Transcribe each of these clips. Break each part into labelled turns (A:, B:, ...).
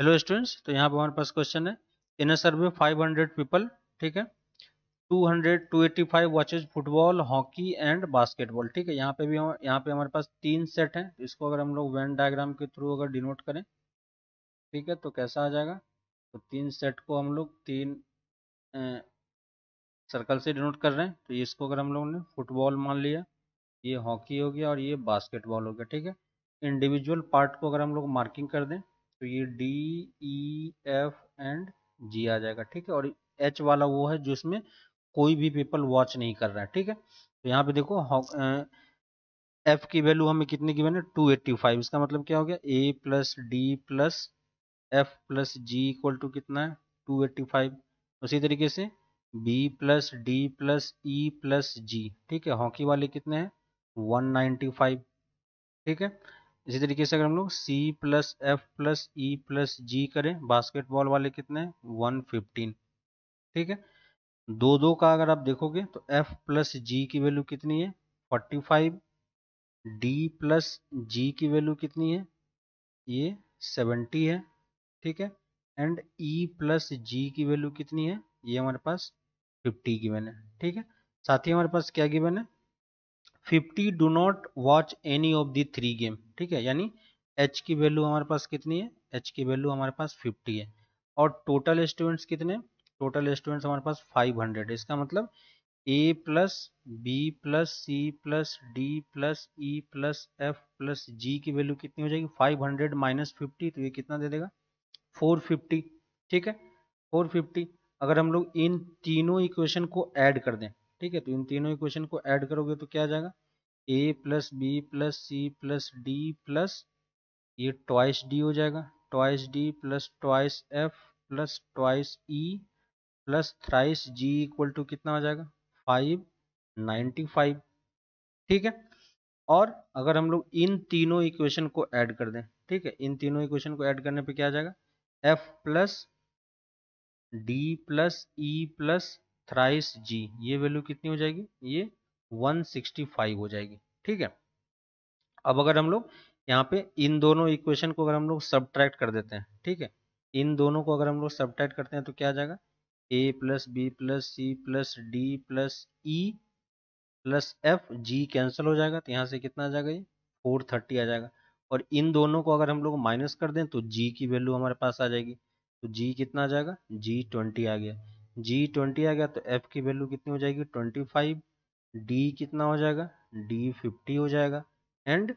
A: hello students तो यहाँ पर हमारे पास क्वेश्चन है इन सर्वे 500 पीपल ठीक है 200 285 watches football hockey and basketball ठीक है यहाँ पे भी हम यहाँ पे हमारे पास तीन सेट हैं तो इसको अगर हम लोग वैन डायग्राम के थ्रू अगर डिनोट करें ठीक है तो कैसा आ जाएगा तो तीन सेट को हम लोग तीन ए, सर्कल से डिनोट कर रहे हैं तो इसको अगर हम लोग ने फुटबॉल मान लिया ये हॉकी हो गया और ये बास्केटबॉल हो गया ठीक है इंडिविजुअल पार्ट को अगर हम लोग मार्किंग कर दें तो ये D E F and G आ जाएगा ठीक है और एच वाला वो है जो इसमें कोई भी पीपल वॉच नहीं कर रहा है ठीक है तो यहाँ पे देखो एफ की वैल्यू हमें कितनी गिवन है 285 इसका मतलब क्या हो गया A plus D plus F plus G equal to कितना है 285 उसी तरीके से B plus D plus E plus G ठीक है हॉकी वाले कितने हैं 195 ठीक है इसी तरीके से अगर हम लोग C plus F plus E plus G करें बास्केटबॉल वाले कितने वन फिफ्टीन ठीक है दो दो का अगर आप देखोगे तो एफ प्लस जी की वैल्यू कितनी है forty five D plus G की वैल्यू कितनी है ये सेवेंटी है ठीक है एंड ई प्लस जी की वैल्यू कितनी है ये हमारे पास फिफ्टी गिवन है ठीक है साथ ही हमारे पास क्या गिवन है fifty do not watch any of the three game ठीक है यानी एच की वैल्यू हमारे पास कितनी है एच की वैल्यू हमारे पास फिफ्टी है और टोटल स्टूडेंट्स कितने टोटल स्टूडेंट्स हमारे पास फाइव हंड्रेड इसका मतलब A plus B plus C plus D plus E plus F plus G की वैल्यू कितनी हो जाएगी फाइव हंड्रेड माइनस फिफ्टी तो ये कितना दे देगा फोर फिफ्टी ठीक है फोर फिफ्टी अगर हम लोग इन तीनों इक्वेशन को ऐड कर दें ठीक है तो इन तीनों इक्वेशन को ऐड करोगे तो क्या आ जाएगा A plus B plus C plus D plus ये ट्वाइस डी हो जाएगा twice D plus twice F plus twice E plus thrice G equal to कितना आ जाएगा फाइव नाइन्टी फाइव ठीक है और अगर हम लोग इन तीनों इक्वेशन को ऐड कर दें ठीक है इन तीनों इक्वेशन को ऐड करने पे क्या आ जाएगा F plus D plus E plus thrice G ये वैल्यू कितनी हो जाएगी ये 165 हो जाएगी ठीक है अब अगर हम लोग यहाँ पे इन दोनों इक्वेशन को अगर हम लोग सब्ट्रैक्ट कर देते हैं ठीक है इन दोनों को अगर हम लोग सब्ट्रैक्ट करते हैं तो क्या आ जाएगा A plus B plus C plus D plus E plus F G cancel हो जाएगा तो यहाँ से कितना आ जाएगा ये फोर थर्टी आ जाएगा और इन दोनों को अगर हम लोग माइनस कर दें तो जी की वैल्यू हमारे पास आ जाएगी तो जी कितना आ जाएगा जी ट्वेंटी आ गया जी ट्वेंटी आ गया तो एफ की वैल्यू कितनी हो जाएगी ट्वेंटी फाइव डी कितना हो जाएगा डी फिफ्टी हो जाएगा एंड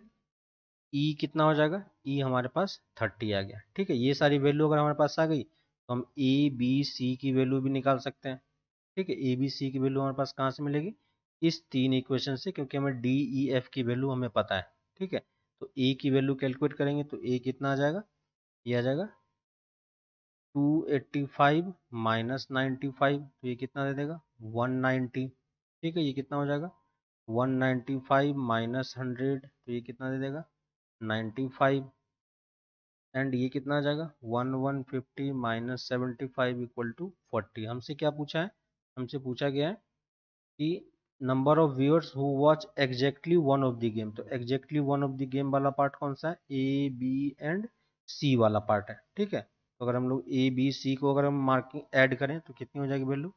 A: ई e कितना हो जाएगा ई e हमारे पास थर्टी आ गया ठीक है ये सारी वैल्यू अगर हमारे पास आ गई तो हम ए बी सी की वैल्यू भी निकाल सकते हैं ठीक है ए बी सी की वैल्यू हमारे पास कहाँ से मिलेगी इस तीन इक्वेशन से क्योंकि हमें डी ई एफ की वैल्यू हमें पता है ठीक है तो ए की वैल्यू कैलकुलेट करेंगे तो ए कितना आ जाएगा ये आ जाएगा 285 eighty five minus ninety five तो ये कितना दे देगा 190 ठीक है ये कितना हो जाएगा 195 माइनस हंड्रेड तो ये कितना दे देगा 95 एंड ये कितना आ जाएगा 1150 minus seventy five equal to forty हमसे क्या पूछा है हमसे पूछा गया है कि number of viewers who watch exactly one of the game तो exactly one of the game वाला पार्ट कौन सा है ए बी एंड सी वाला पार्ट है ठीक है तो अगर हम लोग ए बी सी को अगर हम मार्किंग ऐड करें तो कितनी हो जाएगी value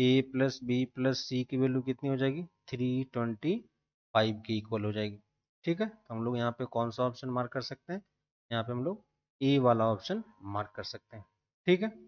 A: A plus B plus C की वैल्यू कितनी हो जाएगी थ्री ट्वेंटी फाइव की इक्वल हो जाएगी ठीक है तो हम लोग यहाँ पे कौन सा ऑप्शन मार्क कर सकते हैं यहाँ पे हम लोग ए वाला ऑप्शन मार्क कर सकते हैं ठीक है